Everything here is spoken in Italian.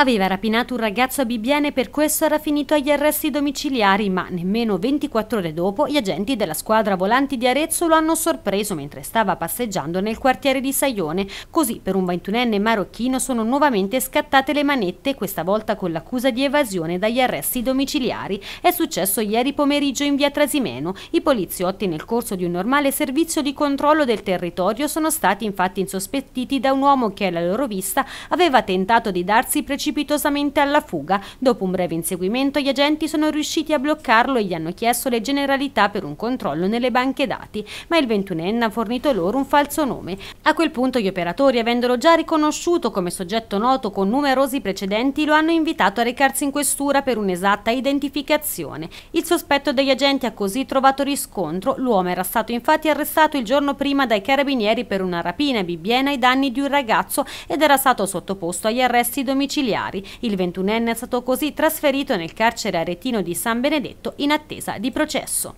Aveva rapinato un ragazzo a Bibiene e per questo era finito agli arresti domiciliari, ma nemmeno 24 ore dopo gli agenti della squadra volanti di Arezzo lo hanno sorpreso mentre stava passeggiando nel quartiere di Saione. Così per un 21enne marocchino sono nuovamente scattate le manette, questa volta con l'accusa di evasione dagli arresti domiciliari. È successo ieri pomeriggio in via Trasimeno. I poliziotti nel corso di un normale servizio di controllo del territorio sono stati infatti insospettiti da un uomo che alla loro vista aveva tentato di darsi precipitazione precipitosamente alla fuga. Dopo un breve inseguimento gli agenti sono riusciti a bloccarlo e gli hanno chiesto le generalità per un controllo nelle banche dati, ma il 21enne ha fornito loro un falso nome. A quel punto gli operatori, avendolo già riconosciuto come soggetto noto con numerosi precedenti, lo hanno invitato a recarsi in questura per un'esatta identificazione. Il sospetto degli agenti ha così trovato riscontro. L'uomo era stato infatti arrestato il giorno prima dai carabinieri per una rapina a Bibbiena ai danni di un ragazzo ed era stato sottoposto agli arresti domiciliari familiari. Il 21enne è stato così trasferito nel carcere aretino di San Benedetto in attesa di processo.